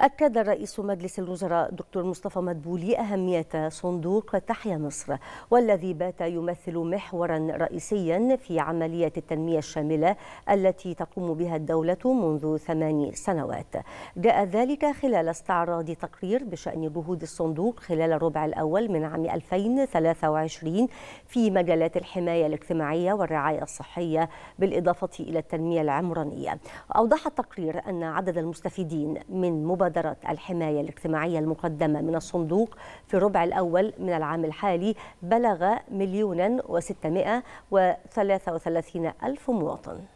أكد رئيس مجلس الوزراء دكتور مصطفى مدبولي أهمية صندوق تحيا مصر والذي بات يمثل محورا رئيسيا في عملية التنمية الشاملة التي تقوم بها الدولة منذ ثماني سنوات جاء ذلك خلال استعراض تقرير بشأن جهود الصندوق خلال الربع الأول من عام 2023 في مجالات الحماية الاجتماعية والرعاية الصحية بالإضافة إلى التنمية العمرانية أوضح التقرير أن عدد المستفيدين من مبادرة مبادرة الحماية الاجتماعية المقدمة من الصندوق في الربع الأول من العام الحالي بلغ مليونا وستمائة وثلاثة وثلاثين ألف مواطن